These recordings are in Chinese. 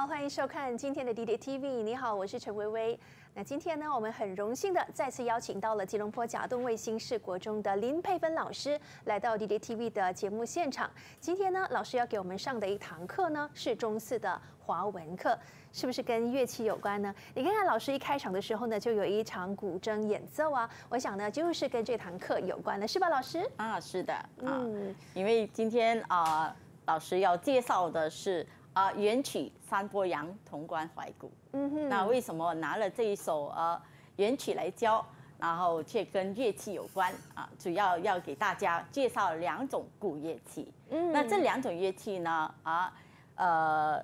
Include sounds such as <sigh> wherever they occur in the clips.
好，欢迎收看今天的 DDTV。你好，我是陈薇薇。那今天呢，我们很荣幸的再次邀请到了吉隆坡甲洞卫星国中的林佩芬老师来到 DDTV 的节目现场。今天呢，老师要给我们上的一堂课呢是中四的华文课，是不是跟乐器有关呢？你看看老师一开场的时候呢，就有一场古筝演奏啊。我想呢，就是跟这堂课有关的是吧，老师？啊，是的，嗯，因为今天啊，老师要介绍的是。啊，元曲《三波羊·潼关怀古》。嗯哼，那为什么拿了这一首呃元曲来教，然后却跟乐器有关啊？主要要给大家介绍两种古乐器。嗯，那这两种乐器呢？啊，呃，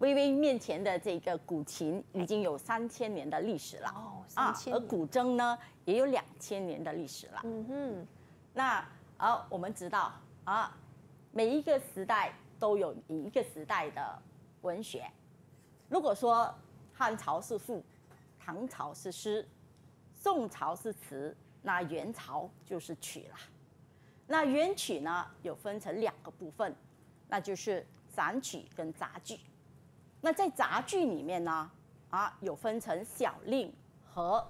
微微面前的这个古琴已经有三千年的历史了。哦，三千。而古筝呢，也有两千年的历史了。嗯哼，那而我们知道啊，每一个时代。都有一个时代的文学。如果说汉朝是赋，唐朝是诗，宋朝是词，那元朝就是曲了。那元曲呢，有分成两个部分，那就是散曲跟杂剧。那在杂剧里面呢，啊，有分成小令和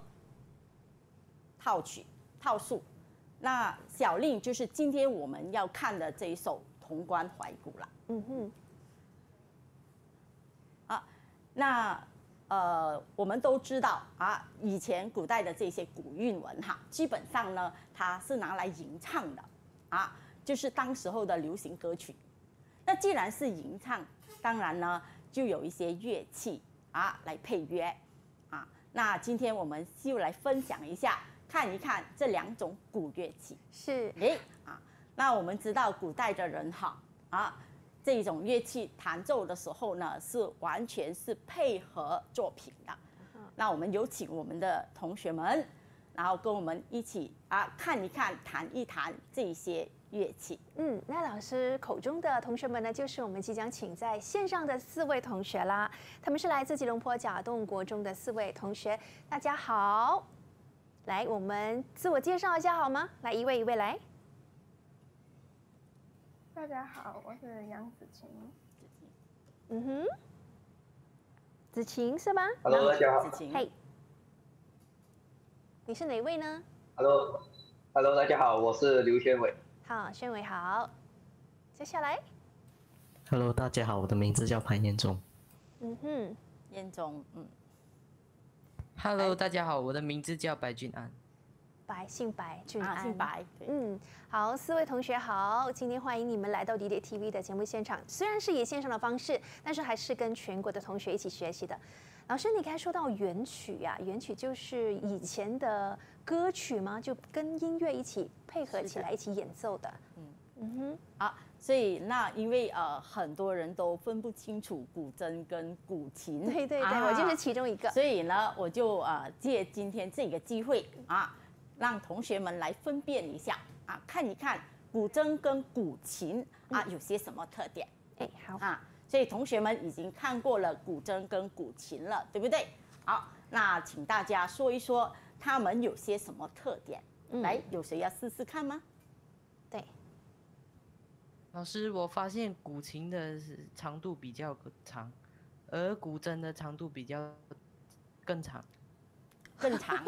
套曲、套数。那小令就是今天我们要看的这一首《潼关怀古》了。嗯哼，啊，那呃，我们都知道啊，以前古代的这些古韵文哈，基本上呢，它是拿来吟唱的啊，就是当时候的流行歌曲。那既然是吟唱，当然呢，就有一些乐器啊来配乐啊。那今天我们就来分享一下，看一看这两种古乐器。是，哎啊，那我们知道古代的人哈啊。这一种乐器弹奏的时候呢，是完全是配合作品的。那我们有请我们的同学们，然后跟我们一起啊看一看、弹一弹这些乐器。嗯，那老师口中的同学们呢，就是我们即将请在线上的四位同学啦。他们是来自吉隆坡甲洞国中的四位同学，大家好，来我们自我介绍一下好吗？来，一位一位来。大家好，我是杨子晴。嗯哼，子晴是吗？Hello，大家好。子晴。嘿，你是哪位呢？Hello，Hello，大家好，我是刘宣伟。好，宣伟好。接下来。Hello，大家好，我的名字叫潘彦宗。嗯哼，彦宗，嗯。Hello，大家好，我的名字叫白俊安。白姓白俊安，姓白，嗯，好，四位同学好，今天欢迎你们来到迪迪 TV 的节目现场。虽然是以线上的方式，但是还是跟全国的同学一起学习的。老师，你刚才说到原曲呀，原曲就是以前的歌曲吗？就跟音乐一起配合起来一起演奏的。嗯嗯哼，啊，所以那因为呃很多人都分不清楚古筝跟古琴。对对对，我就是其中一个。所以呢，我就呃借今天这个机会啊。让同学们来分辨一下啊，看一看古筝跟古琴啊有些什么特点？哎，好啊。所以同学们已经看过了古筝跟古琴了，对不对？好，那请大家说一说它们有些什么特点？来，有谁要试试看吗？对，老师，我发现古琴的长度比较长，而古筝的长度比较更长。更长，<laughs>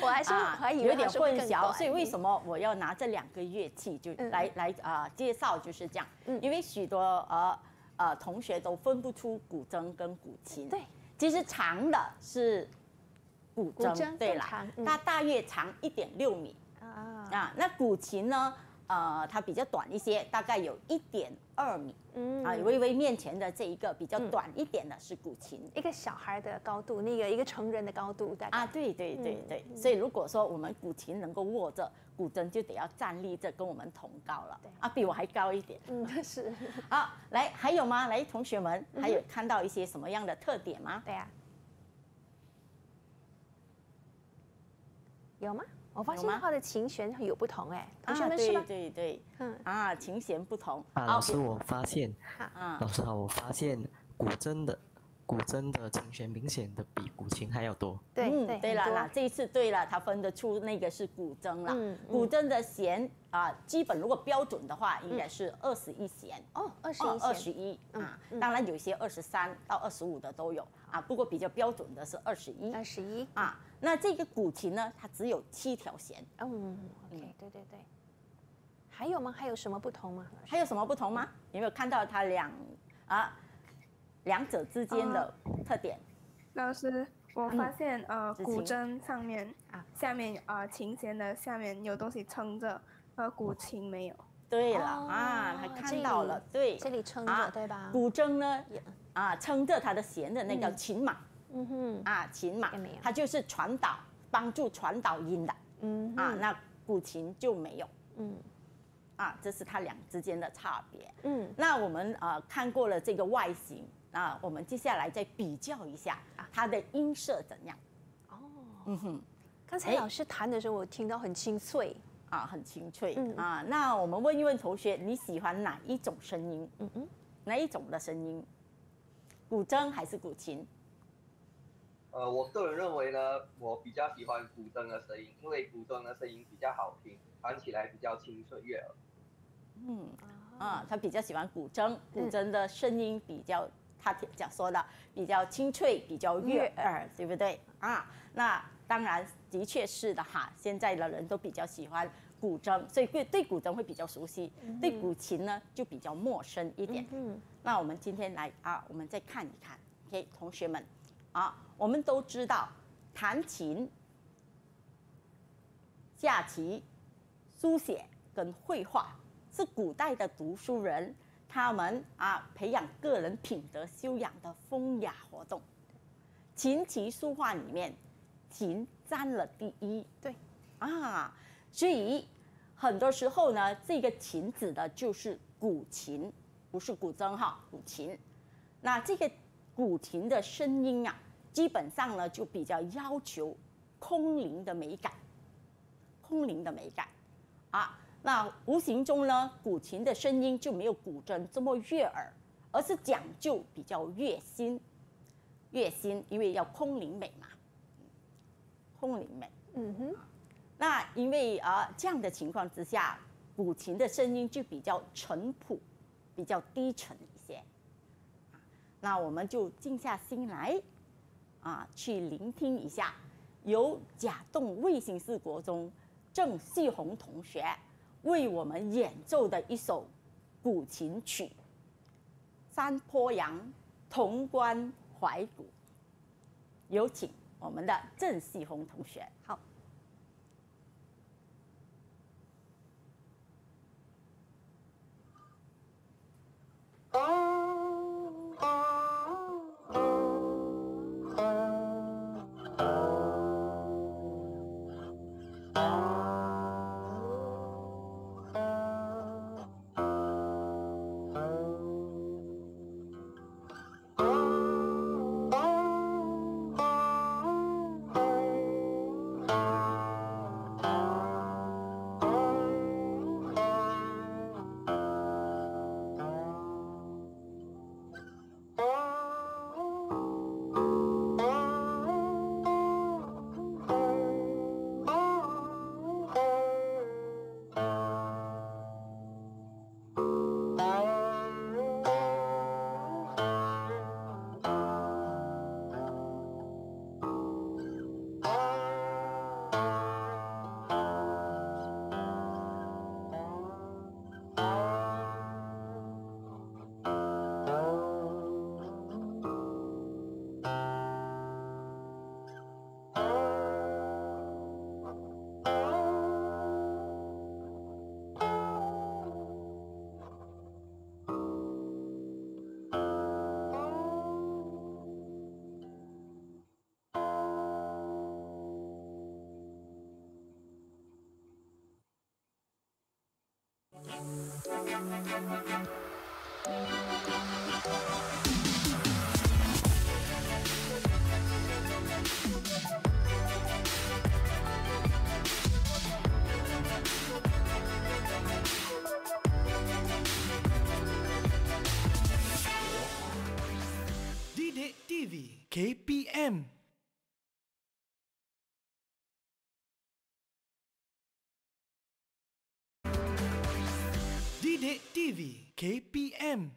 我还是怀疑有点混淆，所以为什么我要拿这两个乐器就来来啊介绍就是这样，因为许多呃呃同学都分不出古筝跟古琴。对，其实长的是古筝，对啦，它大约长一点六米啊。啊，那古琴呢？呃，它比较短一些，大概有一点二米。嗯，啊，微微面前的这一个比较短一点的是古琴。一个小孩的高度，那个一个成人的高度。啊，对对对对。所以如果说我们古琴能够握着，古筝就得要站立着跟我们同高了。啊，比我还高一点。嗯，<laughs> 是。好，来，还有吗？来，同学们，还有看到一些什么样的特点吗？对呀。有吗？我发现他的琴弦有不同哎，同学们是吗？对对对，嗯啊，琴弦不同啊。老师，我发现，啊、老师好，我发现古筝的古筝的琴弦明显的比古琴还要多。对，嗯对了啦，这一次对了，他分得出那个是古筝了。嗯嗯。古筝的弦啊，基本如果标准的话，应该是二十一弦。哦，二十一弦。二十一啊，当然有些二十三到二十五的都有。啊，不过比较标准的是二十一，二十一啊。那这个古琴呢，它只有七条弦。嗯，OK，对对对。还有吗？还有什么不同吗？还有什么不同吗？有没有看到它两啊两者之间的特点？老师，我发现呃，古筝上面啊，下面啊，琴弦的下面有东西撑着，而古琴没有。对了啊，还看到了，对，这里撑着，对吧？古筝呢？啊，撑着它的弦的那个琴码，嗯哼，啊，琴码，它就是传导，帮助传导音的，嗯，啊，那古琴就没有，嗯，啊，这是它两之间的差别，嗯，那我们呃看过了这个外形，那我们接下来再比较一下它的音色怎样，哦，嗯哼，刚才老师弹的时候，我听到很清脆，啊，很清脆，啊，那我们问一问同学，你喜欢哪一种声音？嗯嗯，哪一种的声音？古筝还是古琴？呃，我个人认为呢，我比较喜欢古筝的声音，因为古筝的声音比较好听，弹起来比较清脆悦耳。嗯，啊，他比较喜欢古筝，古筝的声音比较，他讲说的比较清脆，比较悦耳，对不对？啊，那当然的确是的哈，现在的人都比较喜欢古筝，所以对对古筝会比较熟悉，对古琴呢就比较陌生一点。嗯。那我们今天来啊，我们再看一看，OK，同学们，啊，我们都知道，弹琴、下棋、书写跟绘画是古代的读书人他们啊培养个人品德修养的风雅活动。琴棋书画里面，琴占了第一，对，啊，所以很多时候呢，这个琴指的就是古琴。不是古筝哈，古琴。那这个古琴的声音啊，基本上呢就比较要求空灵的美感，空灵的美感啊。那无形中呢，古琴的声音就没有古筝这么悦耳，而是讲究比较悦心，悦心，因为要空灵美嘛，空灵美。嗯哼。那因为啊这样的情况之下，古琴的声音就比较淳朴。比较低沉一些，那我们就静下心来，啊，去聆听一下由甲洞卫星四国中郑细红同学为我们演奏的一首古琴曲《山坡羊潼关怀古》，有请我们的郑细红同学。好。啊 We'll KPM，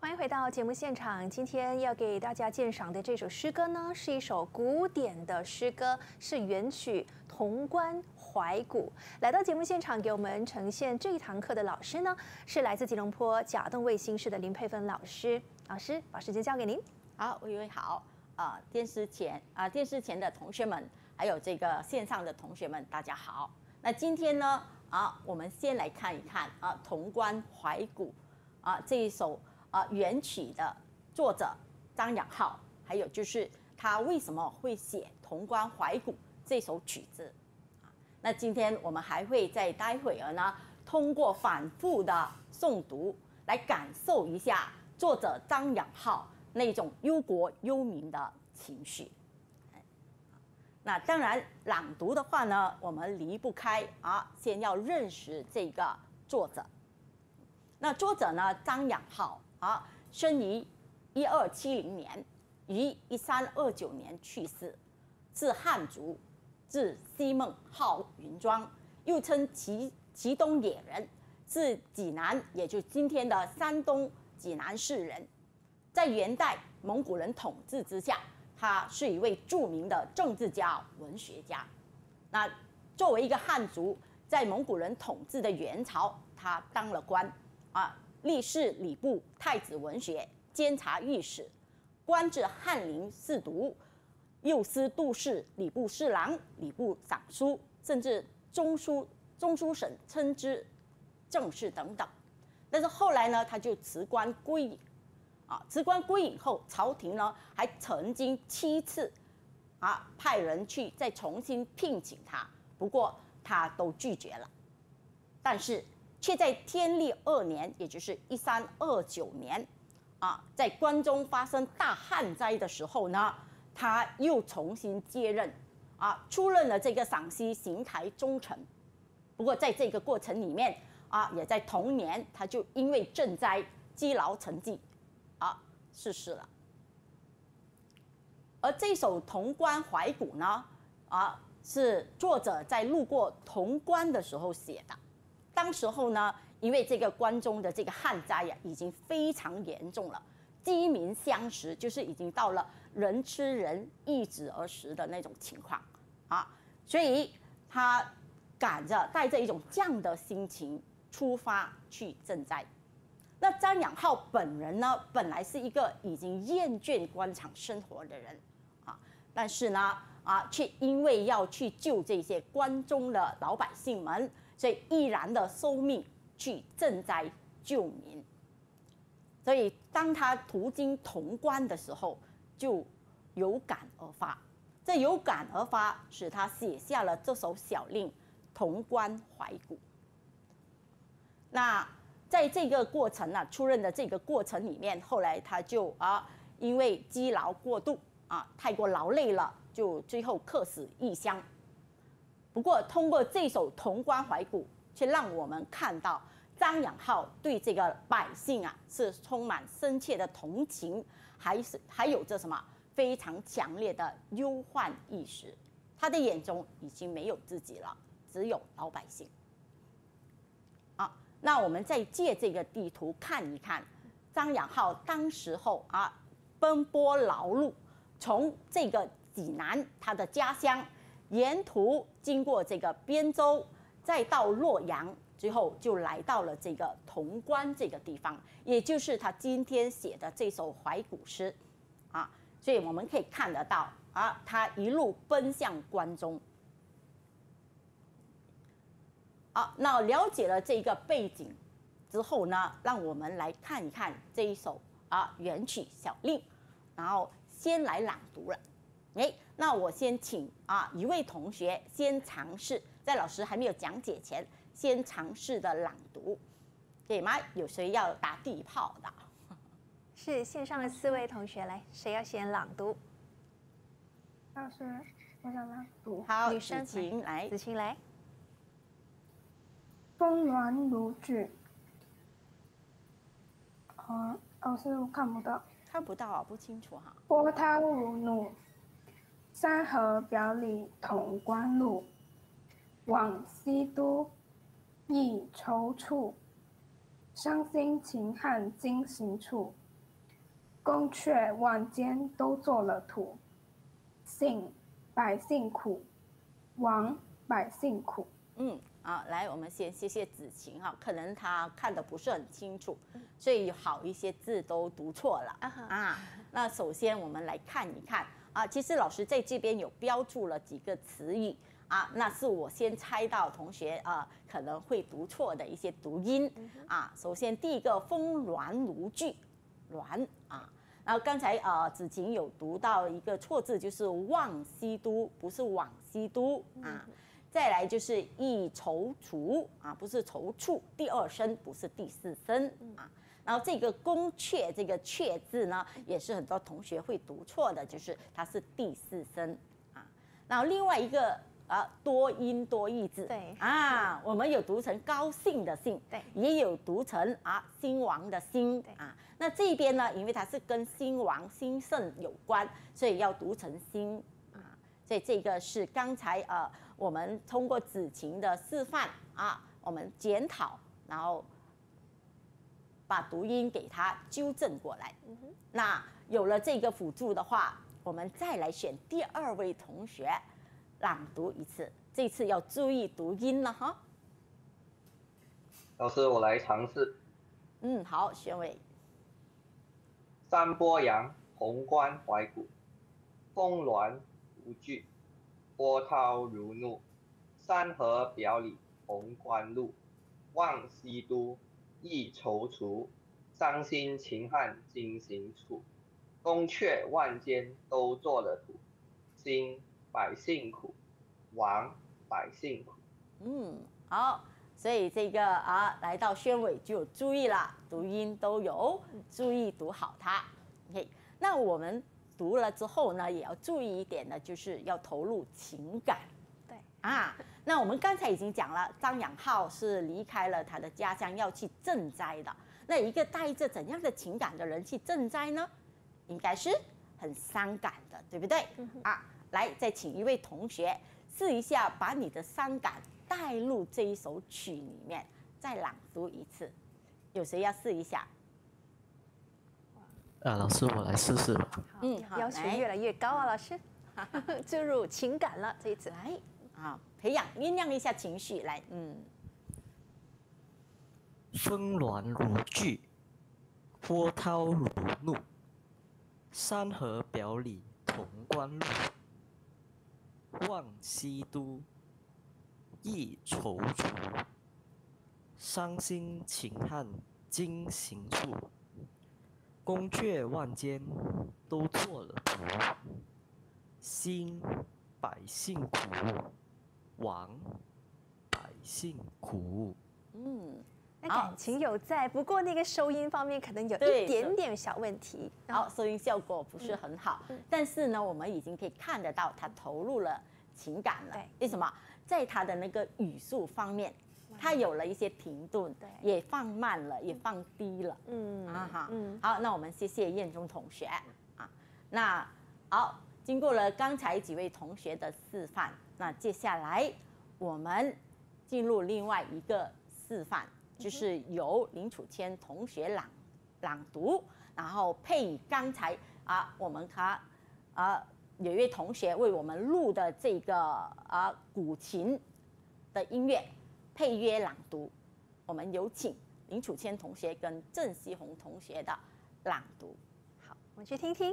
欢迎回到节目现场。今天要给大家鉴赏的这首诗歌呢，是一首古典的诗歌，是元曲。《潼关怀古》来到节目现场，给我们呈现这一堂课的老师呢，是来自吉隆坡甲洞卫星室的林佩芬老师。老师，把时间交给您。好，微微好。啊，电视前啊，电视前的同学们，还有这个线上的同学们，大家好。那今天呢，啊，我们先来看一看啊，《潼关怀古》啊这一首啊原曲的作者张养浩，还有就是他为什么会写《潼关怀古》。这首曲子，啊，那今天我们还会再待会儿呢，通过反复的诵读来感受一下作者张养浩那种忧国忧民的情绪。那当然，朗读的话呢，我们离不开啊，先要认识这个作者。那作者呢，张养浩啊，生于一二七零年，于一三二九年去世，是汉族。字西孟，号云庄，又称齐齐东野人，是济南，也就今天的山东济南市人。在元代蒙古人统治之下，他是一位著名的政治家、文学家。那作为一个汉族，在蒙古人统治的元朝，他当了官，啊，历仕礼部、太子文学、监察御史，官至翰林侍读。右司度士、礼部侍郎、礼部尚书，甚至中书、中书省称之政事等等。但是后来呢，他就辞官归隐。啊，辞官归隐后，朝廷呢还曾经七次啊派人去再重新聘请他，不过他都拒绝了。但是却在天历二年，也就是一三二九年，啊，在关中发生大旱灾的时候呢。他又重新接任，啊，出任了这个陕西邢台中丞。不过在这个过程里面，啊，也在同年他就因为赈灾积劳成疾，啊，逝世了。而这首《潼关怀古》呢，啊，是作者在路过潼关的时候写的。当时候呢，因为这个关中的这个旱灾呀，已经非常严重了，饥民相食，就是已经到了。人吃人，一子而食的那种情况，啊，所以他赶着带着一种这样的心情出发去赈灾。那张养浩本人呢，本来是一个已经厌倦官场生活的人啊，但是呢，啊，却因为要去救这些关中的老百姓们，所以毅然的收命去赈灾救民。所以当他途经潼关的时候，就有感而发，这有感而发使他写下了这首小令《潼关怀古》。那在这个过程呢，出任的这个过程里面，后来他就啊，因为积劳过度啊，太过劳累了，就最后客死异乡。不过，通过这首《潼关怀古》，却让我们看到张养浩对这个百姓啊，是充满深切的同情。还是还有着什么非常强烈的忧患意识，他的眼中已经没有自己了，只有老百姓。啊，那我们再借这个地图看一看，张养浩当时候啊奔波劳碌，从这个济南他的家乡，沿途经过这个边州，再到洛阳。最后就来到了这个潼关这个地方，也就是他今天写的这首怀古诗，啊，所以我们可以看得到啊，他一路奔向关中。好，那了解了这个背景之后呢，让我们来看一看这一首啊元曲小令，然后先来朗读了。哎，那我先请啊一位同学先尝试，在老师还没有讲解前。先尝试的朗读，给吗？有谁要打地炮的？<laughs> 是线上的四位同学，来，谁要先朗读？老师，我想朗读。好，女生请来，子晴来。峰暖如举，啊，老师看不到，看不到啊，不清楚哈。波涛如怒，山河表里潼关路，往西都。忆愁处，伤心秦汉经行处，宫阙万间都做了土。兴，百姓苦；亡，百姓苦。嗯，好，来，我们先谢谢子晴哈，可能他看的不是很清楚，所以好一些字都读错了啊。那首先我们来看一看。啊，其实老师在这边有标注了几个词语啊，那是我先猜到同学啊可能会读错的一些读音啊。首先第一个“峰峦如聚”，“峦”啊，然后刚才呃子晴有读到一个错字，就是“望西都”，不是“往西都”啊。再来就是“一踌躇”，啊，不是“踌躇”，第二声不是第四声啊。然后这个“宫阙”这个“阙”字呢，也是很多同学会读错的，就是它是第四声啊。然后另外一个啊，多音多义字，对啊，我们有读成高兴的“兴”，对，也有读成啊兴亡的“兴”啊。那这边呢，因为它是跟兴亡兴盛有关，所以要读成“兴”啊。所以这个是刚才呃我们通过子晴的示范啊，我们检讨，然后。把读音给他纠正过来。那有了这个辅助的话，我们再来选第二位同学朗读一次，这次要注意读音了哈。老师，我来尝试。嗯，好，宣伟。《山波阳宏关怀古》：峰峦如聚，波涛如怒，山河表里潼关路，望西都。一踌躇，伤心秦汉经行处，宫阙万间都做了土。兴，百姓苦；亡，百姓苦。嗯，好。所以这个啊，来到宣尾就注意了，读音都有，注意读好它。OK，那我们读了之后呢，也要注意一点呢，就是要投入情感。对啊。那我们刚才已经讲了，张养浩是离开了他的家乡要去赈灾的。那一个带着怎样的情感的人去赈灾呢？应该是很伤感的，对不对？啊，来，再请一位同学试一下，把你的伤感带入这一首曲里面，再朗读一次。有谁要试一下？啊，老师，我来试试吧。嗯，要求越来越高啊，老师，注 <laughs> 入情感了这一次，来，啊。培养酝酿一下情绪，来，嗯。峰峦如聚，波涛如怒，山河表里潼关路。望西都，意踌躇。伤心秦汉经行处，宫阙万间都做了土。兴，百姓苦。王，百姓苦，嗯，那感情有在，不过那个收音方面可能有一点点小问题，好，收音效果不是很好，但是呢，我们已经可以看得到他投入了情感了，对，为什么？在他的那个语速方面，他有了一些停顿，对，也放慢了，也放低了，嗯啊哈，嗯，好，那我们谢谢燕中同学啊，那好，经过了刚才几位同学的示范。那接下来，我们进入另外一个示范，就是由林楚谦同学朗朗读，然后配刚才啊，我们他啊有一位同学为我们录的这个啊古琴的音乐配乐朗读，我们有请林楚谦同学跟郑希红同学的朗读，好，我们去听听。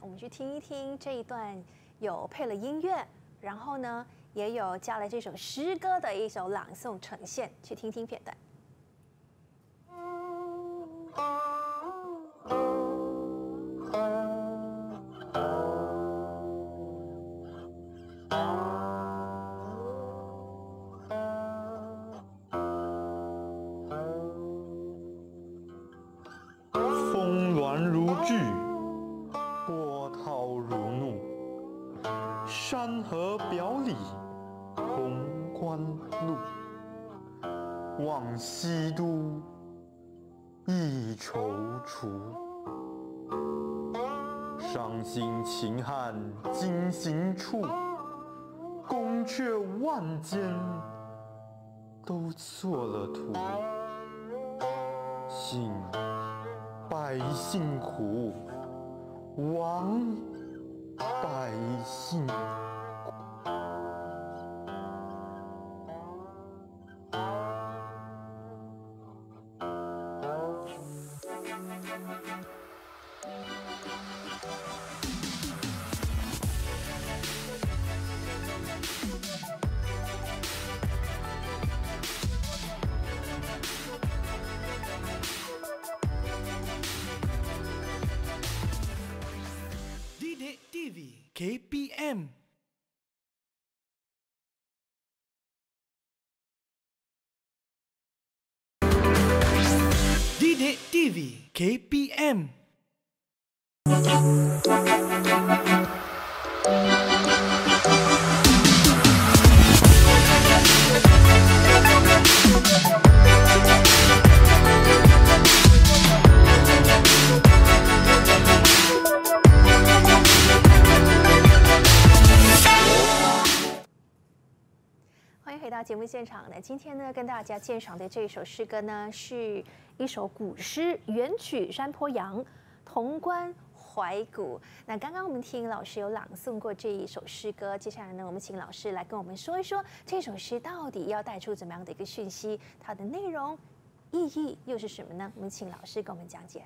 我们去听一听这一段，有配了音乐，然后呢，也有加了这首诗歌的一首朗诵呈现，去听听片段。KPM. 节目现场呢，今天呢，跟大家鉴赏的这一首诗歌呢，是一首古诗《元曲山坡羊潼关怀古》。那刚刚我们听老师有朗诵过这一首诗歌，接下来呢，我们请老师来跟我们说一说这首诗到底要带出怎么样的一个讯息，它的内容意义又是什么呢？我们请老师给我们讲解。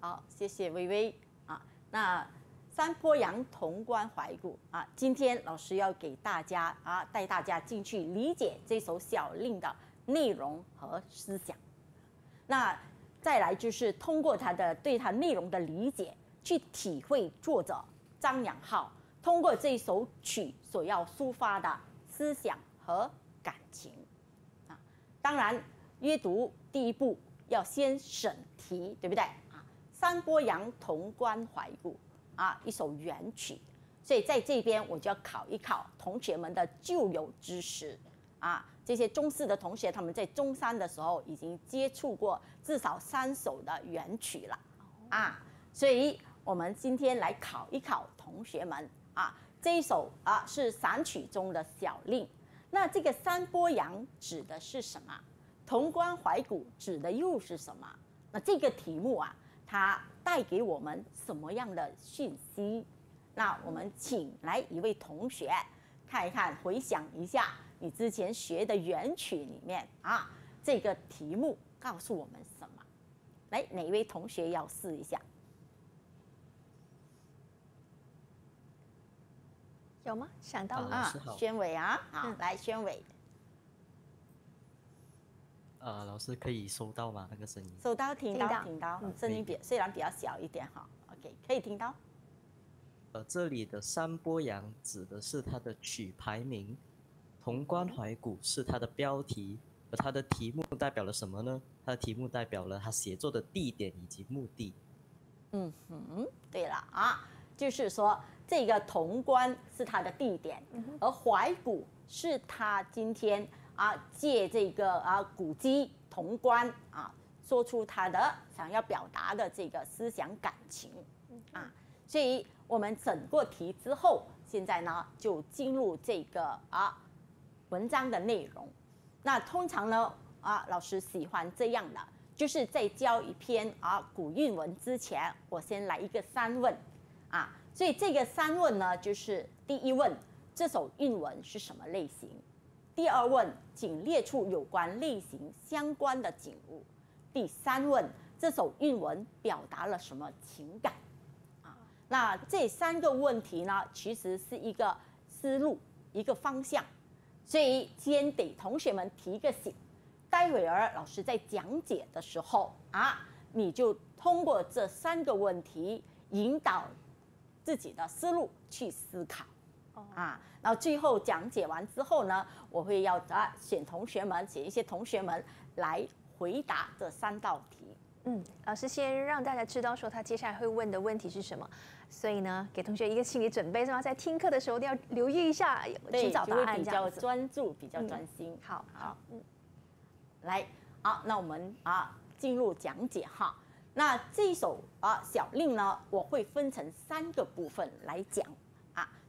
好，谢谢微微啊，那。《山坡羊·潼关怀古》啊，今天老师要给大家啊，带大家进去理解这首小令的内容和思想。那再来就是通过他的对他内容的理解，去体会作者张养浩通过这首曲所要抒发的思想和感情啊。当然，阅读第一步要先审题，对不对啊？《山坡羊·潼关怀古》。啊，一首原曲，所以在这边我就要考一考同学们的旧有知识。啊，这些中四的同学他们在中三的时候已经接触过至少三首的原曲了，啊，所以我们今天来考一考同学们。啊，这一首啊是散曲中的小令，那这个“三波阳”指的是什么？“潼关怀古”指的又是什么？那这个题目啊，它。带给我们什么样的讯息？那我们请来一位同学看一看，回想一下你之前学的原曲里面啊，这个题目告诉我们什么？来，哪一位同学要试一下？有吗？想到吗？宣伟啊，好，来，宣伟。呃，老师可以收到吗？那个声音收到，听到，听到，声音比虽然比较小一点哈。OK，可以听到。呃，这里的《山波阳》指的是它的曲牌名，《潼关怀古》是它的标题。而它的题目代表了什么呢？它的题目代表了他写作的地点以及目的。嗯哼，对了啊，就是说这个潼关是他的地点，而怀古是他今天。啊，借这个啊，古籍潼关啊，说出他的想要表达的这个思想感情啊。所以我们整个题之后，现在呢就进入这个啊文章的内容。那通常呢啊，老师喜欢这样的，就是在教一篇啊古韵文之前，我先来一个三问啊。所以这个三问呢，就是第一问，这首韵文是什么类型？第二问，请列出有关类型相关的景物。第三问，这首韵文表达了什么情感？啊，那这三个问题呢，其实是一个思路，一个方向。所以，先得同学们提个醒，待会儿老师在讲解的时候啊，你就通过这三个问题引导自己的思路去思考。啊，那最后讲解完之后呢，我会要啊选同学们，选一些同学们来回答这三道题。嗯，老师先让大家知道说他接下来会问的问题是什么，所以呢，给同学一个心理准备，是吧？在听课的时候要留意一下，寻找答案比较专注，比较专心。好，好，嗯，来，好，那我们啊进入讲解哈。那这首啊小令呢，我会分成三个部分来讲。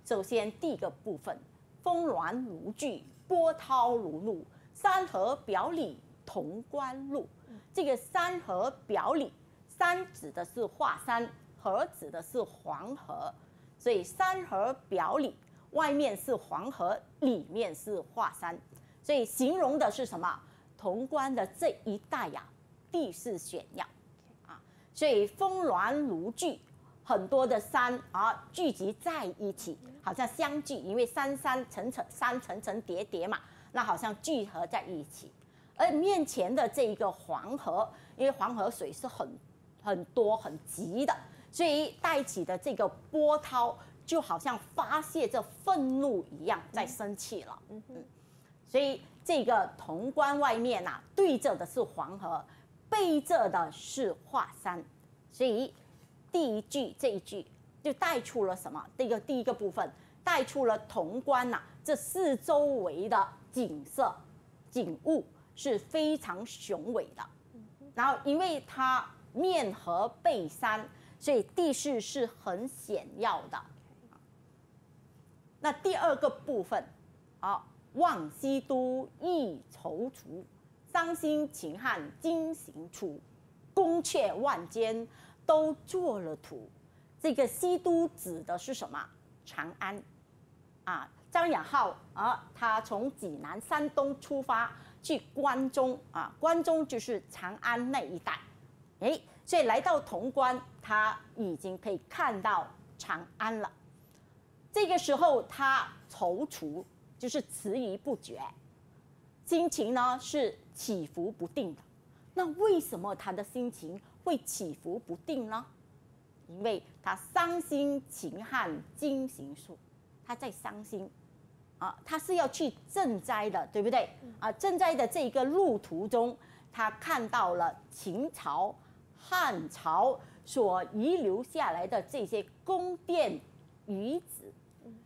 首先，第一个部分，峰峦如聚，波涛如怒，山河表里潼关路。这个山河表里，山指的是华山，河指的是黄河，所以山河表里，外面是黄河，里面是华山，所以形容的是什么？潼关的这一带呀，地势险要啊，所以峰峦如聚。很多的山啊聚集在一起，好像相聚，因为山山层层山层层叠叠嘛，那好像聚合在一起。而面前的这一个黄河，因为黄河水是很很多很急的，所以带起的这个波涛就好像发泄着愤怒一样，在生气了。嗯嗯，所以这个潼关外面呐，对着的是黄河，背着的是华山，所以。第一句这一句就带出了什么？这个第一个部分带出了潼关呐，这四周围的景色、景物是非常雄伟的。然后因为它面河背山，所以地势是很险要的。那第二个部分，好，望西都，意踌躇，伤心秦汉经行处，宫阙万间。都做了图，这个西都指的是什么？长安，啊，张养浩啊，他从济南山东出发去关中啊，关中就是长安那一带，哎，所以来到潼关，他已经可以看到长安了。这个时候他踌躇，就是迟疑不决，心情呢是起伏不定的。那为什么他的心情？会起伏不定呢，因为他伤心。秦汉金行术，他在伤心，啊，他是要去赈灾的，对不对？啊，赈灾的这一个路途中，他看到了秦朝、汉朝所遗留下来的这些宫殿遗址。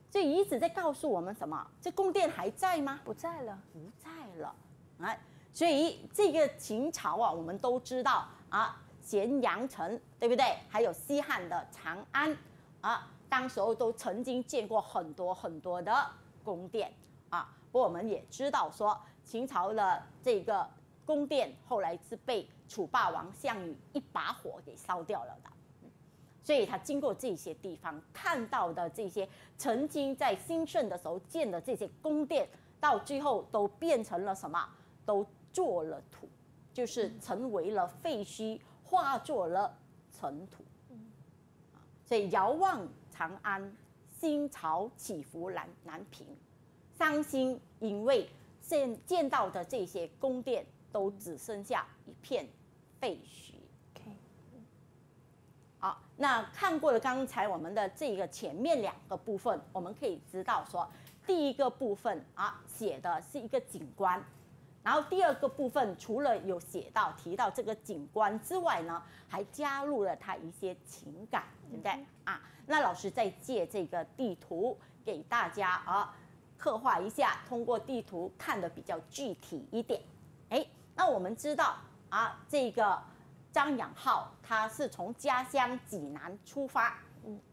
这遗址在告诉我们什么？这宫殿还在吗？不在了，不在了。啊。所以这个秦朝啊，我们都知道啊。咸阳城，对不对？还有西汉的长安，啊，当时候都曾经见过很多很多的宫殿啊。不过我们也知道，说秦朝的这个宫殿后来是被楚霸王项羽一把火给烧掉了的。所以他经过这些地方看到的这些曾经在兴盛的时候建的这些宫殿，到最后都变成了什么？都做了土，就是成为了废墟。化作了尘土，啊，所以遥望长安，心潮起伏难难平，伤心，因为见见到的这些宫殿都只剩下一片废墟。好，那看过了刚才我们的这个前面两个部分，我们可以知道说，第一个部分啊，写的是一个景观。然后第二个部分，除了有写到提到这个景观之外呢，还加入了他一些情感，对不对啊？那老师再借这个地图给大家啊，刻画一下，通过地图看的比较具体一点。哎，那我们知道啊，这个张养浩他是从家乡济南出发，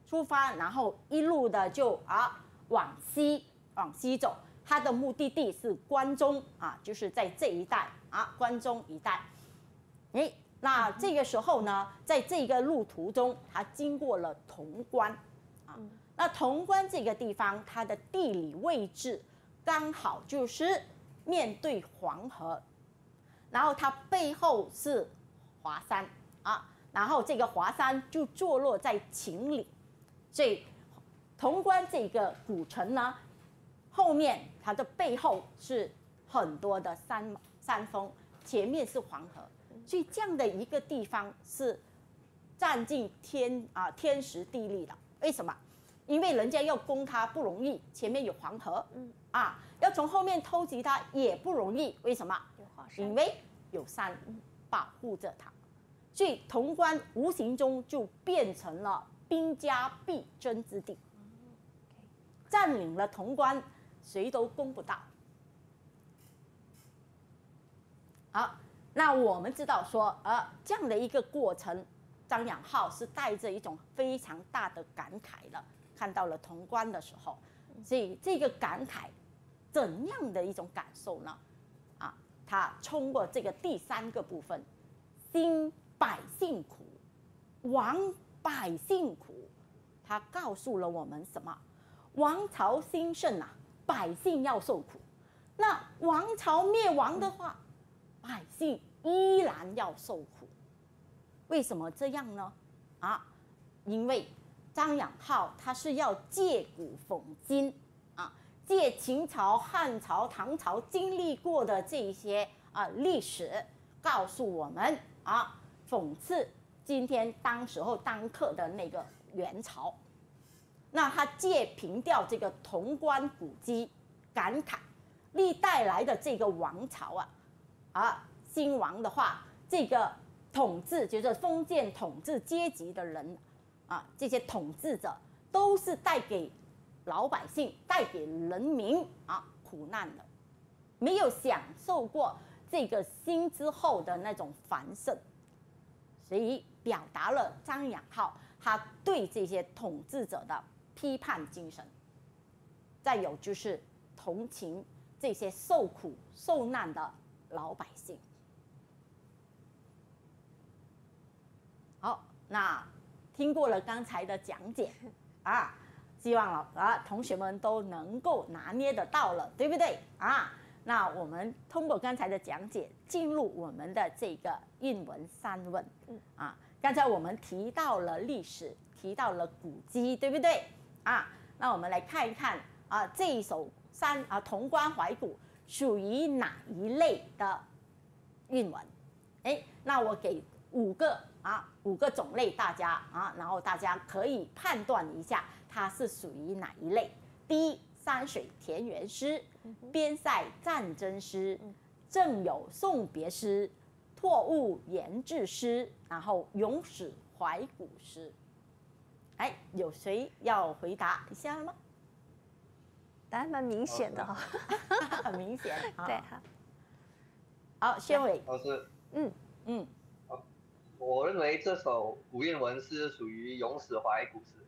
出发，然后一路的就啊往西，往西走。他的目的地是关中啊，就是在这一带啊，关中一带。诶，那这个时候呢，在这个路途中，他经过了潼关啊。那潼关这个地方，它的地理位置刚好就是面对黄河，然后它背后是华山啊，然后这个华山就坐落在秦岭，所以潼关这个古城呢。后面它的背后是很多的山山峰，前面是黄河，所以这样的一个地方是占尽天啊天时地利的。为什么？因为人家要攻它不容易，前面有黄河，啊，要从后面偷袭它也不容易。为什么？因为有山保护着它，所以潼关无形中就变成了兵家必争之地。占领了潼关。谁都攻不到。好，那我们知道说，呃，这样的一个过程，张养浩是带着一种非常大的感慨了。看到了潼关的时候，所以这个感慨，怎样的一种感受呢？啊，他通过这个第三个部分，兴百姓苦，亡百姓苦，他告诉了我们什么？王朝兴盛啊！百姓要受苦，那王朝灭亡的话，百姓依然要受苦。为什么这样呢？啊，因为张养浩他是要借古讽今啊，借秦朝、汉朝、唐朝经历过的这些啊历史，告诉我们啊，讽刺今天当时候当刻的那个元朝。那他借凭吊这个潼关古迹，感慨历代来的这个王朝啊，啊，新王的话，这个统治就是封建统治阶级的人啊，这些统治者都是带给老百姓、带给人民啊苦难的，没有享受过这个新之后的那种繁盛，所以表达了张养浩他对这些统治者的。批判精神，再有就是同情这些受苦受难的老百姓。好，那听过了刚才的讲解 <laughs> 啊，希望老啊同学们都能够拿捏得到了，对不对啊？那我们通过刚才的讲解，进入我们的这个印文三问。啊，刚才我们提到了历史，提到了古迹，对不对？啊，那我们来看一看啊，这一首《三啊潼关怀古》属于哪一类的韵文？哎，那我给五个啊五个种类，大家啊，然后大家可以判断一下它是属于哪一类。第一，山水田园诗；边塞战争诗；赠友送别诗；托物言志诗；然后咏史怀古诗。哎，有谁要回答一下吗？答案蛮明显的哈，<laughs> 很明显对哈，好，宣伟老师，嗯嗯，我认为这首古韵文诗属于咏史怀古诗。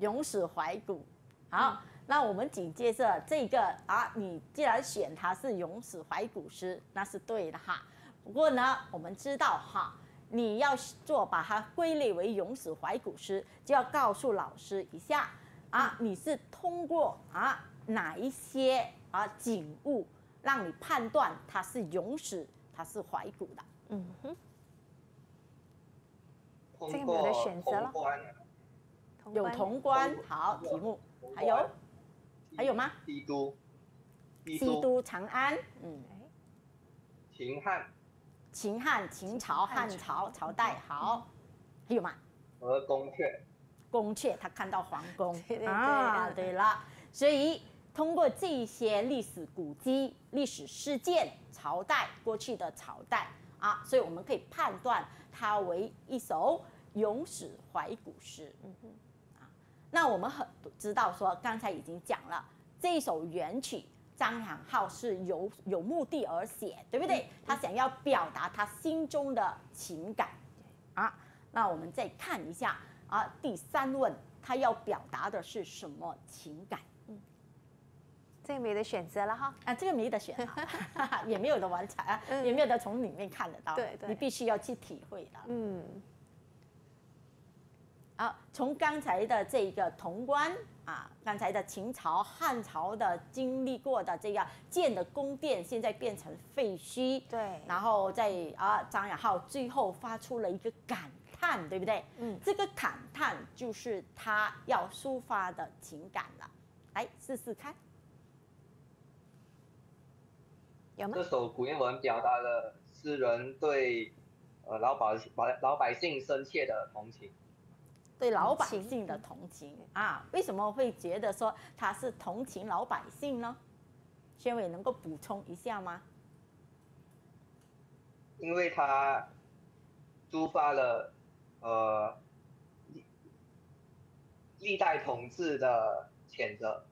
咏史怀古，好，那我们紧接着这个啊，你既然选它是咏史怀古诗，那是对的哈。不过呢，我们知道哈。你要做把它归类为咏史怀古诗，就要告诉老师一下啊，你是通过啊哪一些啊景物让你判断它是咏史，它是怀古的。嗯哼。这个选择了。有潼关。好，题目还有还有吗？帝都。西都长安。嗯。秦汉。秦汉、秦朝、汉朝、朝代，好，哎有妈，和宫阙，宫阙，他看到皇宫，啊，对了，所以通过这些历史古迹、历史事件、朝代过去的朝代啊，所以我们可以判断它为一首咏史怀古诗。嗯嗯，啊，那我们很知道说，刚才已经讲了这首元曲。张养浩是有有目的而写，对不对？他想要表达他心中的情感啊。那我们再看一下啊，第三问他要表达的是什么情感？这个没得选择了哈，啊，这个没得选啊，<laughs> 也没有得完成，啊，也没有得从里面看得到，对对，你必须要去体会的，嗯。啊，从刚才的这个潼关啊，刚才的秦朝、汉朝的经历过的这个建的宫殿，现在变成废墟。对。然后在啊，张雅浩最后发出了一个感叹，对不对？嗯。这个感叹就是他要抒发的情感了。来，试试看。有吗？这首古文表达了诗人对呃老百老老百姓深切的同情。对老百姓的同情啊，为什么会觉得说他是同情老百姓呢？宣伟能够补充一下吗？因为他触发了呃历代统治的谴责。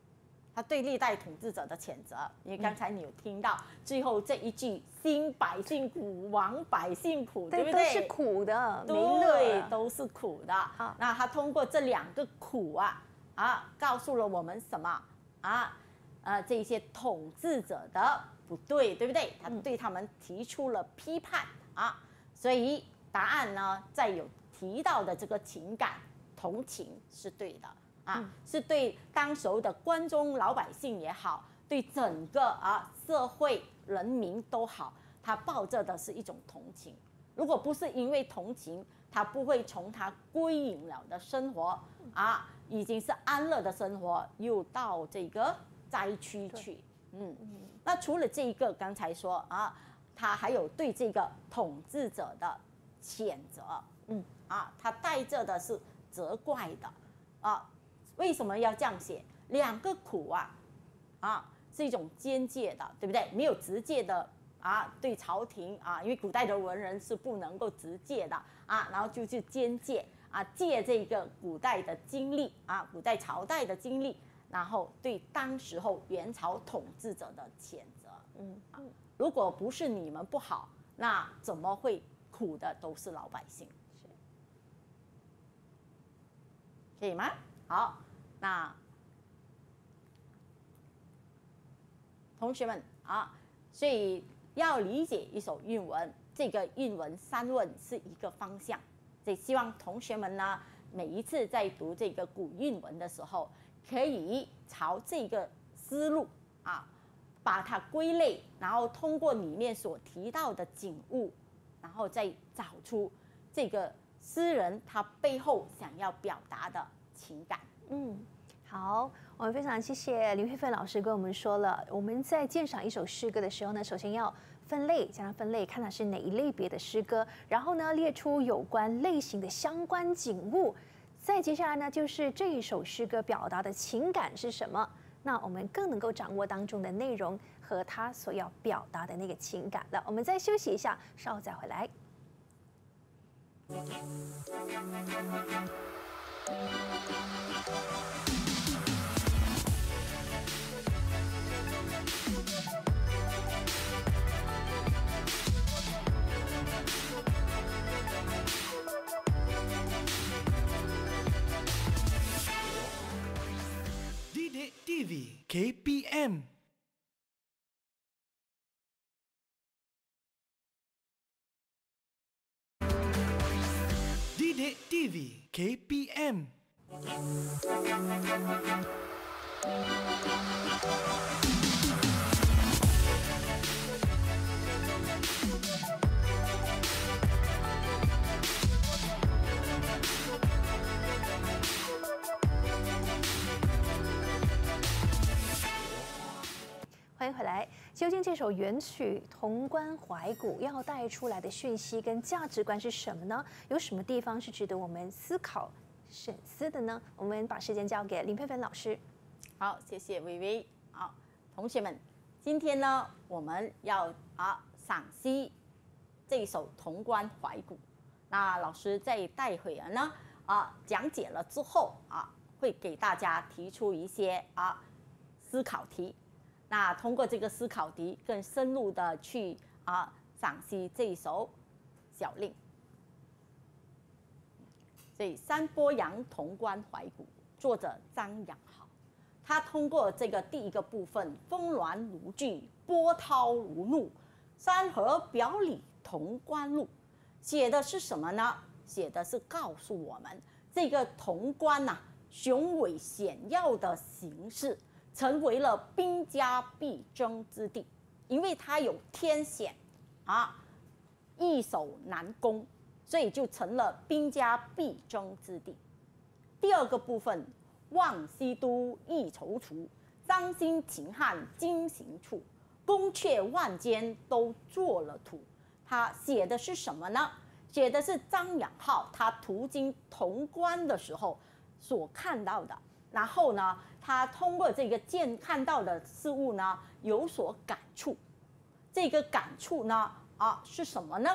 他对历代统治者的谴责，因为刚才你有听到最后这一句“新百姓苦，亡百姓苦”，对不对？都是苦的，对，都是苦的。好，那他通过这两个苦啊啊，告诉了我们什么啊？呃，这些统治者的不对，对不对？他对他们提出了批判啊。所以答案呢，在有提到的这个情感同情是对的。啊，是对当时的关中老百姓也好，对整个啊社会人民都好，他抱着的是一种同情。如果不是因为同情，他不会从他归隐了的生活啊，已经是安乐的生活，又到这个灾区去。嗯，那除了这一个刚才说啊，他还有对这个统治者的谴责。嗯，啊，他带着的是责怪的啊。为什么要这样写？两个苦啊，啊是一种间接的，对不对？没有直接的啊，对朝廷啊，因为古代的文人是不能够直接的啊，然后就是间接啊，借这个古代的经历啊，古代朝代的经历，然后对当时候元朝统治者的谴责。嗯，如果不是你们不好，那怎么会苦的都是老百姓？是，可以吗？好。那同学们啊，所以要理解一首韵文，这个韵文三问是一个方向。所以希望同学们呢，每一次在读这个古韵文的时候，可以朝这个思路啊，把它归类，然后通过里面所提到的景物，然后再找出这个诗人他背后想要表达的情感。嗯。好，我们非常谢谢林慧芬老师跟我们说了，我们在鉴赏一首诗歌的时候呢，首先要分类，将它分类，看它是哪一类别的诗歌，然后呢，列出有关类型的相关景物，再接下来呢，就是这一首诗歌表达的情感是什么，那我们更能够掌握当中的内容和他所要表达的那个情感了。我们再休息一下，稍后再回来。欢迎回来。究竟这首原曲《潼关怀古》要带出来的讯息跟价值观是什么呢？有什么地方是值得我们思考？沈思的呢，我们把时间交给林佩芬老师。好，谢谢微微。好，同学们，今天呢，我们要啊赏析这一首《潼关怀古》。那老师在待会儿呢啊讲解了之后啊，会给大家提出一些啊思考题。那通过这个思考题，更深入的去啊赏析这一首小令。所以《山波羊潼关怀古》作者张养浩，他通过这个第一个部分“峰峦如聚，波涛如怒，山河表里潼关路”，写的是什么呢？写的是告诉我们这个潼关呐，雄伟险要的形势成为了兵家必争之地，因为它有天险啊，易守难攻。所以就成了兵家必争之地。第二个部分，望西都，一踌躇。伤心秦汉经行处，宫阙万间都做了土。他写的是什么呢？写的是张养浩他途经潼关的时候所看到的。然后呢，他通过这个见看到的事物呢，有所感触。这个感触呢，啊，是什么呢？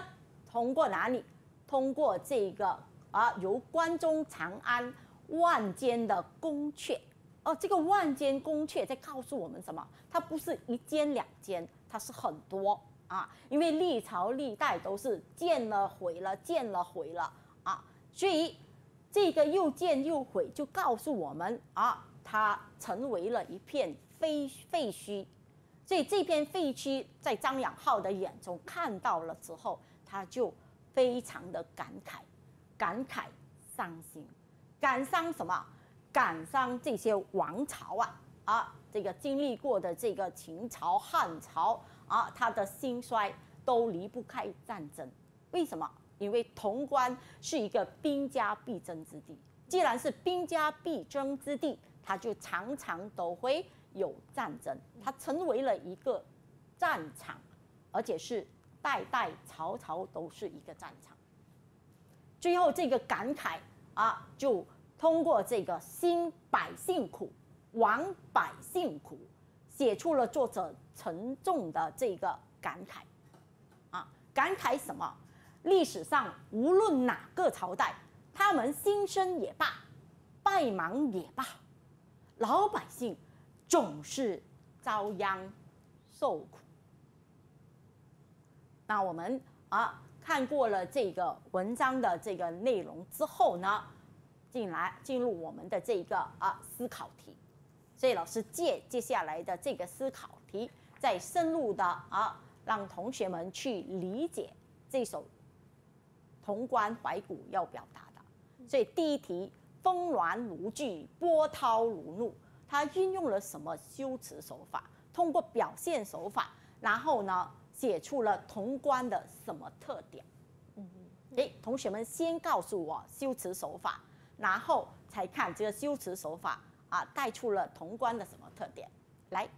通过哪里？通过这个啊，由关中长安万间的宫阙，哦，这个万间宫阙在告诉我们什么？它不是一间两间，它是很多啊。因为历朝历代都是建了毁了，建了毁了啊，所以这个又建又毁，就告诉我们啊，它成为了一片废废墟。所以这片废墟在张养浩的眼中看到了之后，他就。非常的感慨，感慨伤心，感伤什么？感伤这些王朝啊，啊，这个经历过的这个秦朝、汉朝啊，它的兴衰都离不开战争。为什么？因为潼关是一个兵家必争之地。既然是兵家必争之地，它就常常都会有战争，它成为了一个战场，而且是。代代朝朝都是一个战场，最后这个感慨啊，就通过这个“兴百姓苦，亡百姓苦”写出了作者沉重的这个感慨啊！感慨什么？历史上无论哪个朝代，他们兴盛也罢，败亡也罢，老百姓总是遭殃受苦。那我们啊，看过了这个文章的这个内容之后呢，进来进入我们的这一个啊思考题。所以老师借接下来的这个思考题，再深入的啊，让同学们去理解这首《潼关怀古》要表达的。所以第一题，峰峦如聚，波涛如怒，它运用了什么修辞手法？通过表现手法，然后呢？写出了潼关的什么特点？嗯，哎，同学们先告诉我修辞手法，然后才看这个修辞手法啊带出了潼关的什么特点？来，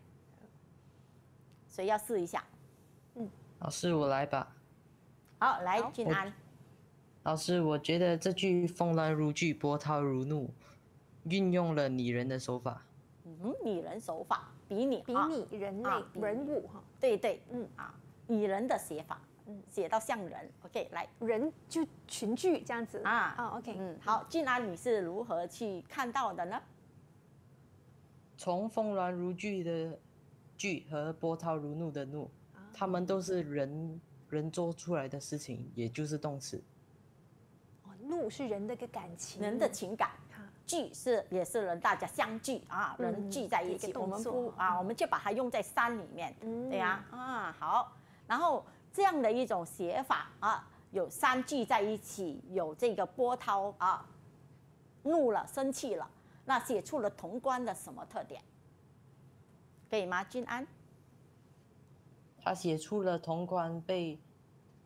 谁要试一下？嗯，老师，我来吧。好，来，俊安。老师，我觉得这句“风来如巨波涛如怒”运用了拟人的手法。嗯，拟人手法，比拟，比拟人类、人物哈。对对，嗯啊。以人的写法，写到像人。OK，来人就群聚这样子啊。o k 嗯，好。俊安，你是如何去看到的呢？从风峦如聚的聚和波涛如怒的怒，他们都是人人做出来的事情，也就是动词。怒是人的一个感情，人的情感。聚是也是人大家相聚啊，人聚在一起我们不啊，我们就把它用在山里面。对呀，啊，好。然后这样的一种写法啊，有三聚在一起，有这个波涛啊，怒了，生气了，那写出了潼关的什么特点？可以吗？君安？他写出了潼关被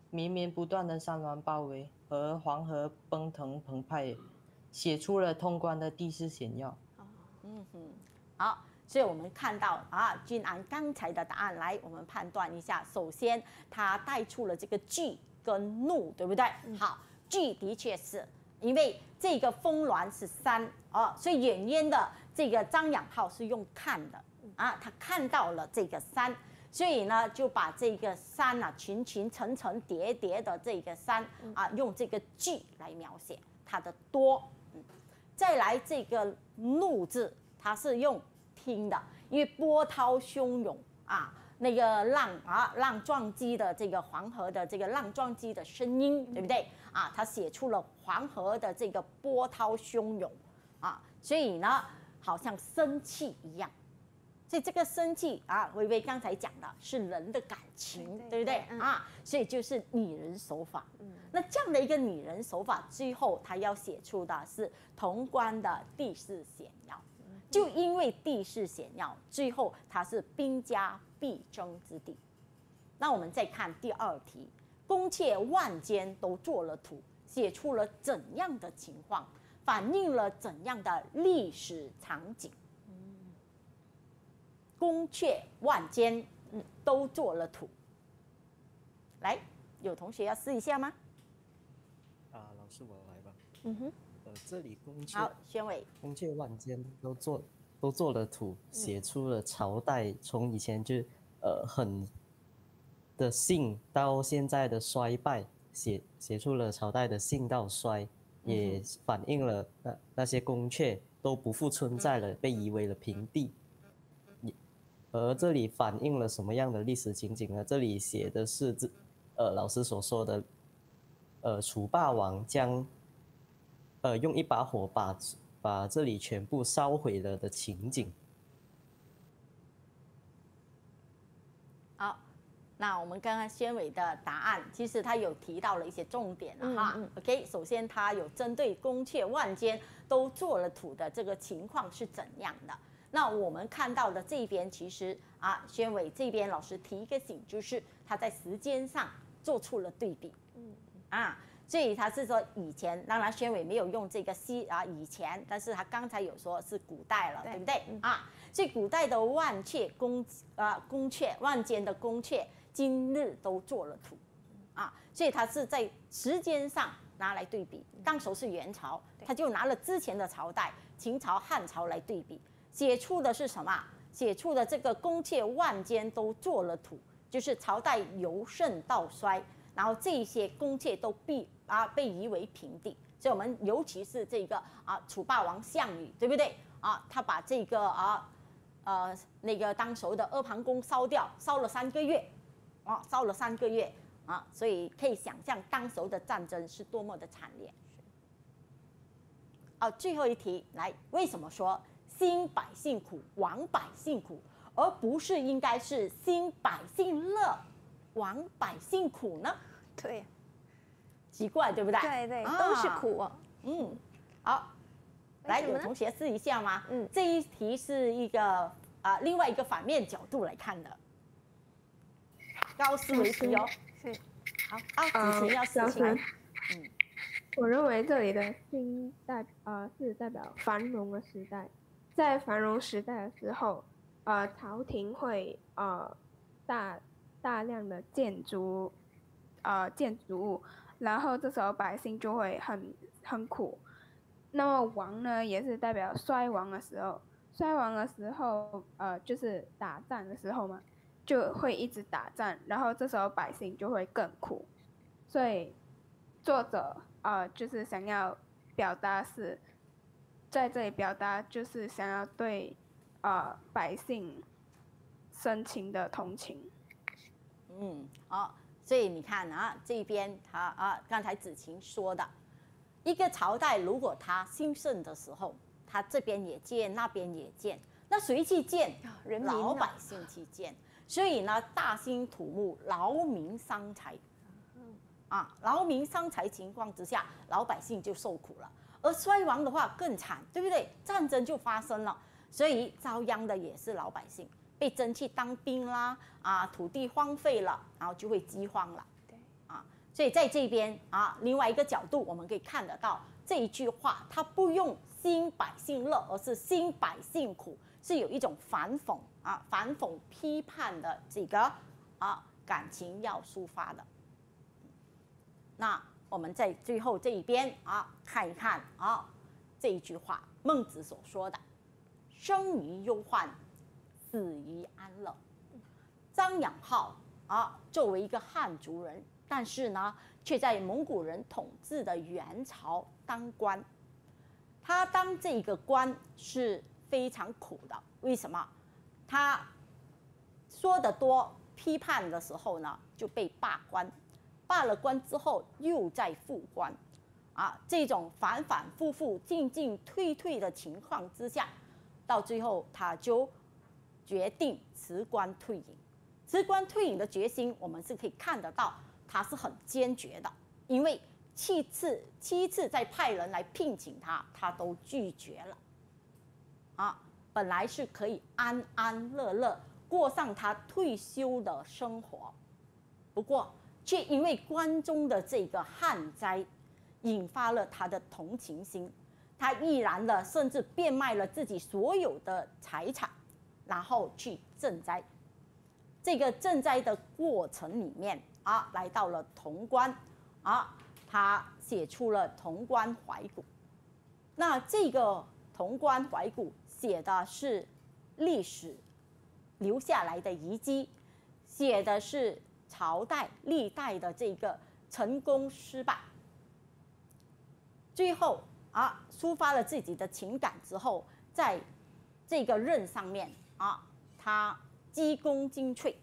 绵绵不断的山峦包围，和黄河奔腾澎湃，写出了潼关的地势险要。嗯哼，好。所以我们看到啊，君安刚才的答案来，我们判断一下。首先，他带出了这个“惧跟“怒”，对不对？好，“惧的确是，因为这个峰峦是山哦，所以远远的这个张养浩是用看的啊，他看到了这个山，所以呢，就把这个山啊，群群层层叠叠的这个山啊，用这个“聚”来描写它的多。再来这个“怒”字，它是用。听的，因为波涛汹涌啊，那个浪啊，浪撞击的这个黄河的这个浪撞击的声音，对不对？啊，他写出了黄河的这个波涛汹涌啊，所以呢，好像生气一样。所以这个生气啊，微微刚才讲的是人的感情，对不对？啊，所以就是拟人手法。嗯，那这样的一个拟人手法，最后他要写出的是潼关的地势险要。就因为地势险要，最后它是兵家必争之地。那我们再看第二题，宫阙万间都做了土，写出了怎样的情况，反映了怎样的历史场景？宫阙万间，嗯，都做了土。来，有同学要试一下吗？啊，老师，我来吧。嗯哼。这里宫阙，好，宣伟，宫阙万千都做，都做了土，写出了朝代从以前就，呃，很的兴到现在的衰败，写写出了朝代的兴到衰，也反映了那那些宫阙都不复存在了，被夷为了平地。而这里反映了什么样的历史情景呢？这里写的是这，呃，老师所说的，呃，楚霸王将。呃，用一把火把把这里全部烧毁了的情景。好，那我们刚刚宣伟的答案，其实他有提到了一些重点了哈。OK，首先他有针对宫阙万间都做了土的这个情况是怎样的？那我们看到的这边，其实啊，宣伟这边老师提一个醒，就是他在时间上做出了对比。嗯。啊。所以他是说以前，当然宣伟没有用这个西啊以前，但是他刚才有说是古代了，对不对啊？所以古代的万阙宫啊宫阙万间的宫阙，今日都做了土啊。所以他是在时间上拿来对比，当时是元朝，他就拿了之前的朝代秦朝、汉朝来对比，写出的是什么？写出的这个宫阙万间都做了土，就是朝代由盛到衰，然后这些宫阙都必。啊，被夷为平地。所以我们尤其是这个啊，楚霸王项羽，对不对啊？他把这个啊，呃，那个当时的阿房宫烧掉，烧了三个月，啊，烧了三个月啊，所以可以想象当时的战争是多么的惨烈。啊，最后一题，来，为什么说新百姓苦，亡百姓苦，而不是应该是新百姓乐，亡百姓苦呢？对。习惯对不对？对对，都是苦。嗯，好，来，有同学试一下吗？嗯，这一题是一个啊，另外一个反面角度来看的，高思维题哦。是。好啊，首先要试起嗯，我认为这里的“新”代呃是代表繁荣的时代，在繁荣时代的时候，呃，朝廷会呃大大量的建筑，呃建筑物。然后这时候百姓就会很很苦，那么亡呢也是代表衰亡的时候，衰亡的时候，呃，就是打仗的时候嘛，就会一直打仗，然后这时候百姓就会更苦，所以，作者呃就是想要表达是，在这里表达就是想要对，呃百姓，深情的同情，嗯，好。所以你看啊，这边他啊，刚才子晴说的，一个朝代如果他兴盛的时候，他这边也建，那边也建，那谁去建？人民？老百姓去建。所以呢，大兴土木，劳民伤财。嗯。啊，劳民伤财情况之下，老百姓就受苦了。而衰亡的话更惨，对不对？战争就发生了，所以遭殃的也是老百姓。被征去当兵啦，啊，土地荒废了，然后就会饥荒了，对，啊，所以在这边啊，另外一个角度，我们可以看得到这一句话，他不用兴百姓乐，而是兴百姓苦，是有一种反讽啊，反讽批判的这个啊感情要抒发的。那我们在最后这一边啊，看一看啊这一句话，孟子所说的“生于忧患”。死于安乐。张养浩啊，作为一个汉族人，但是呢，却在蒙古人统治的元朝当官。他当这个官是非常苦的。为什么？他说的多，批判的时候呢，就被罢官。罢了官之后，又再复官。啊，这种反反复复进进退退的情况之下，到最后他就。决定辞官退隐，辞官退隐的决心，我们是可以看得到，他是很坚决的。因为七次七次再派人来聘请他，他都拒绝了。啊，本来是可以安安乐乐过上他退休的生活，不过却因为关中的这个旱灾，引发了他的同情心，他毅然的甚至变卖了自己所有的财产。然后去赈灾，这个赈灾的过程里面啊，来到了潼关啊，他写出了《潼关怀古》。那这个《潼关怀古》写的是历史留下来的遗迹，写的是朝代历代的这个成功失败，最后啊，抒发了自己的情感之后，在这个任上面。啊，他积功精粹，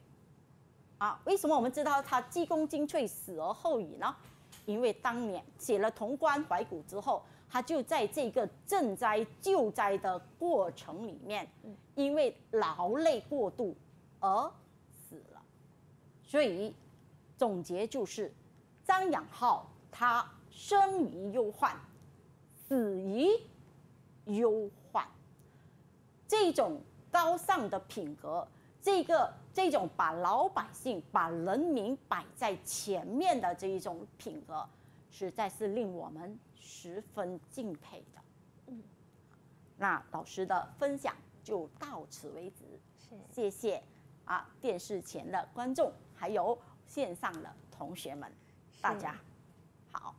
啊，为什么我们知道他积功精粹死而后已呢？因为当年写了《潼关怀古》之后，他就在这个赈灾救灾的过程里面，因为劳累过度而死了。所以总结就是，张养浩他生于忧患，死于忧患，这种。高尚的品格，这个这种把老百姓、把人民摆在前面的这一种品格，实在是令我们十分敬佩的。嗯，那老师的分享就到此为止，谢谢啊！电视前的观众，还有线上的同学们，大家好。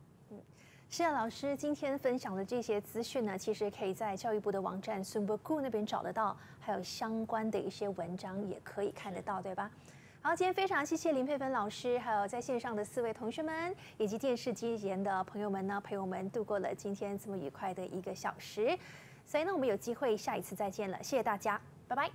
谢老师今天分享的这些资讯呢，其实可以在教育部的网站 sumbuku 那边找得到，还有相关的一些文章也可以看得到，对吧？好，今天非常谢谢林佩芬老师，还有在线上的四位同学们，以及电视机前的朋友们呢，陪我们度过了今天这么愉快的一个小时。所以呢，我们有机会下一次再见了，谢谢大家，拜拜。